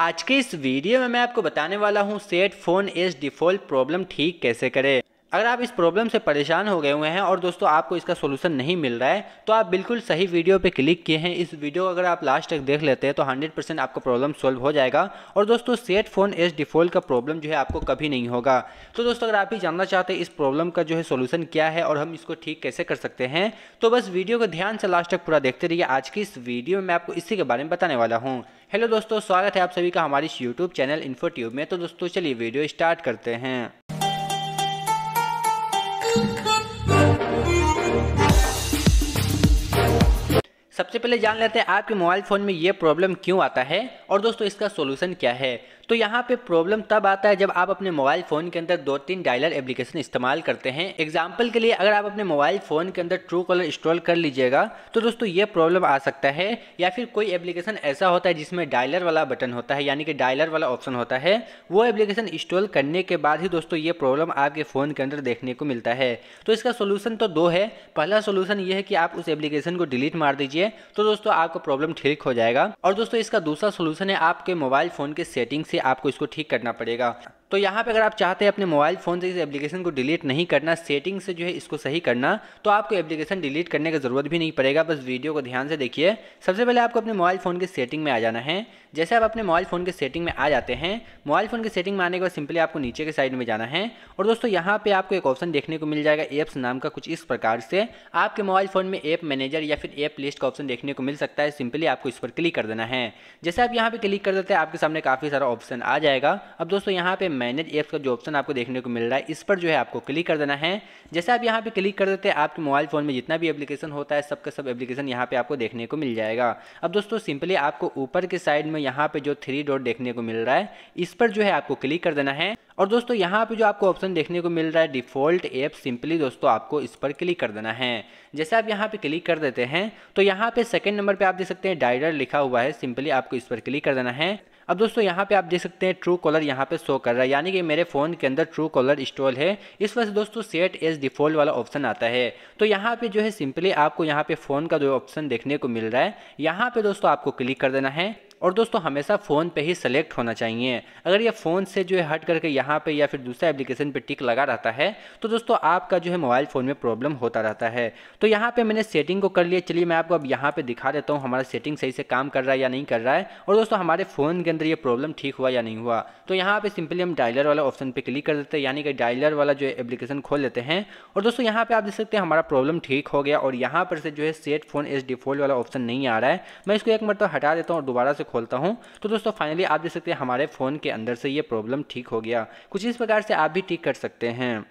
आज के इस वीडियो में मैं आपको बताने वाला हूँ set phone as default problem ठीक कैसे करें अगर आप इस प्रॉब्लम से परेशान हो गए हुए हैं और दोस्तों आपको इसका सोल्यूशन नहीं मिल रहा है तो आप बिल्कुल सही वीडियो पे क्लिक किए हैं इस वीडियो अगर आप लास्ट तक देख लेते हैं तो 100% आपका प्रॉब्लम सोल्व हो जाएगा और दोस्तों सेट फोन एस डिफॉल्ट का प्रॉब्लम जो है आपको कभी नहीं होगा तो दोस्तों अगर आप ही जानना चाहते हैं इस प्रॉब्लम का जो है सोल्यूशन क्या है और हम इसको ठीक कैसे कर सकते हैं तो बस वीडियो को ध्यान से लास्ट तक पूरा देखते रहिए आज की इस वीडियो में आपको इसी के बारे में बताने वाला हूँ हेलो दोस्तों स्वागत है आप सभी का हमारे यूट्यूब चैनल इन्फोट्यूब में तो दोस्तों चलिए वीडियो स्टार्ट करते हैं सबसे पहले जान लेते हैं आपके मोबाइल फ़ोन में ये प्रॉब्लम क्यों आता है और दोस्तों इसका सोल्यूशन क्या है तो यहाँ पे प्रॉब्लम तब आता है जब आप अपने मोबाइल फ़ोन के अंदर दो तीन डायलर एप्लीकेशन इस्तेमाल करते हैं एग्जाम्पल के लिए अगर आप अपने मोबाइल फ़ोन के अंदर ट्रू कॉलर इंस्टॉल कर लीजिएगा तो दोस्तों ये प्रॉब्लम आ सकता है या फिर कोई एप्लीकेशन ऐसा होता है जिसमें डायलर वाला बटन होता है यानी कि डायलर वाला ऑप्शन होता है वो एप्लीकेशन इंस्टॉल करने के बाद ही दोस्तों ये प्रॉब्लम आपके फ़ोन के अंदर देखने को मिलता है तो इसका सोल्यूशन तो दो है पहला सोल्यूशन ये है कि आप उस एप्लीकेशन को डिलीट मार दीजिए है तो दोस्तों आपका प्रॉब्लम ठीक हो जाएगा और दोस्तों इसका दूसरा सोल्यूशन है आपके मोबाइल फ़ोन के सेटिंग से आपको इसको ठीक करना पड़ेगा तो यहाँ पे अगर आप चाहते हैं अपने मोबाइल फ़ोन से इस एप्लीकेशन को डिलीट नहीं करना सेटिंग से जो है इसको सही करना तो आपको एप्लीकेशन डिलीट करने की ज़रूरत भी नहीं पड़ेगा बस वीडियो को ध्यान से देखिए सबसे पहले आपको अपने मोबाइल फ़ोन के सेटिंग में आ जाना है जैसे आप अपने मोबाइल फ़ोन के सेटिंग में आ जाते हैं मोबाइल फ़ोन के सेटिंग में आने के बाद सिंपली आपको नीचे के साइड में जाना है और दोस्तों यहाँ पे आपको एक ऑप्शन देखने को मिल जाएगा एप्स नाम का कुछ इस प्रकार से आपके मोबाइल फ़ोन में ऐप मैनेजर या फिर ऐप लिस्ट का ऑप्शन देखने को मिल सकता है सिंपली आपको इस पर क्लिक कर देना है जैसे आप यहाँ पर क्लिक कर देते हैं आपके सामने काफ़ी सारा ऑप्शन आ जाएगा अब दोस्तों यहाँ पर मैनेज ऐप्स का जो ऑप्शन आपको देखने को मिल रहा है इस पर जो है आपको क्लिक कर देना है जैसे आप यहाँ पर क्लिक कर देते हैं आपके मोबाइल फ़ोन में जितना भी एप्लीकेशन होता है सबका सब एप्लीकेशन यहाँ पर आपको देखने को मिल जाएगा अब दोस्तों सिंपली आपको ऊपर के साइड में यहाँ पे जो थ्री डॉट देखने को मिल रहा है इस पर जो है आपको क्लिक कर देना है और दोस्तों यहाँ पे जो आपको ऑप्शन देखने को मिल रहा है डिफ़ॉल्ट ऐप सिंपली दोस्तों आपको इस पर क्लिक कर देना है जैसे आप यहाँ पे क्लिक कर देते हैं तो यहाँ पे सेकेंड नंबर पे आप देख सकते हैं डायडर लिखा हुआ है सिंपली आपको इस पर क्लिक कर देना है अब दोस्तों यहाँ पे आप देख सकते हैं ट्रू कॉलर यहाँ पे शो कर रहा है यानी कि मेरे फ़ोन के अंदर ट्रू कॉलर इंस्टॉल है इस वजह से दोस्तों सेट एज डिफ़ॉल्ट वाला ऑप्शन आता है तो यहाँ पे जो है सिंपली आपको यहाँ पे फ़ोन का जो ऑप्शन देखने को मिल रहा है यहाँ पे दोस्तों आपको क्लिक कर देना है और दोस्तों हमेशा फ़ोन पे ही सेलेक्ट होना चाहिए अगर ये फ़ोन से जो है हट करके यहाँ पे या फिर दूसरा एप्लीकेशन पे टिक लगा रहता है तो दोस्तों आपका जो है मोबाइल फ़ोन में प्रॉब्लम होता रहता है तो यहाँ पे मैंने सेटिंग को कर लिया चलिए मैं आपको अब यहाँ पे दिखा देता हूँ हमारा सेटिंग सही से काम कर रहा है या नहीं कर रहा है और दोस्तों हमारे फ़ोन के अंदर ये प्रॉब्लम ठीक हुआ या नहीं हुआ तो यहाँ पर सिंपली हम डायलर वाला ऑप्शन पर क्लिक कर देते हैं यानी कि डायलर वाला जो है एप्लीकेशन खोल लेते हैं और दोस्तों यहाँ पर आप देख सकते हैं हमारा प्रॉब्लम ठीक हो गया और यहाँ पर से जो है सेट फ़ोन एज डिफ़ॉल्ट वाला ऑप्शन नहीं आ रहा है मैं इसको एक मरतब हटा देता हूँ और दोबारा से खोलता हूँ तो दोस्तों फाइनली आप देख सकते हैं हमारे फ़ोन के अंदर से ये प्रॉब्लम ठीक हो गया कुछ इस प्रकार से आप भी ठीक कर सकते हैं